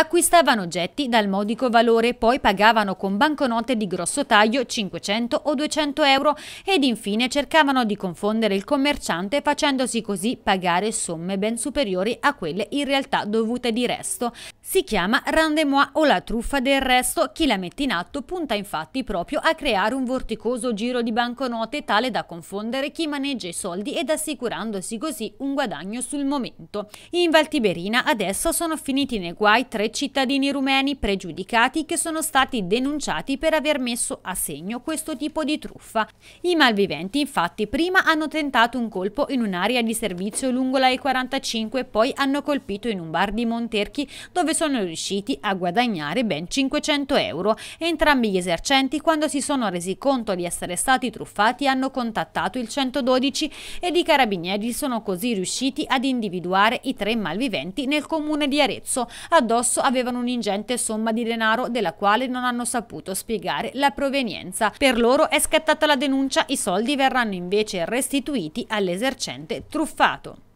acquistavano oggetti dal modico valore, poi pagavano con banconote di grosso taglio 500 o 200 euro ed infine cercavano di confondere il commerciante facendosi così pagare somme ben superiori a quelle in realtà dovute di resto. Si chiama rendez-moi o la truffa del resto, chi la mette in atto punta infatti proprio a creare un vorticoso giro di banconote tale da confondere chi maneggia i soldi ed assicurandosi così un guadagno sul momento. In Valtiberina adesso sono finiti nei guai tre cittadini rumeni pregiudicati che sono stati denunciati per aver messo a segno questo tipo di truffa. I malviventi infatti prima hanno tentato un colpo in un'area di servizio lungo la E45 poi hanno colpito in un bar di Monterchi dove sono riusciti a guadagnare ben 500 euro. Entrambi gli esercenti quando si sono resi conto di essere stati truffati hanno contattato il 112 ed i carabinieri sono così riusciti ad individuare i tre malviventi nel comune di Arezzo addosso indosso avevano un'ingente somma di denaro della quale non hanno saputo spiegare la provenienza. Per loro è scattata la denuncia, i soldi verranno invece restituiti all'esercente truffato.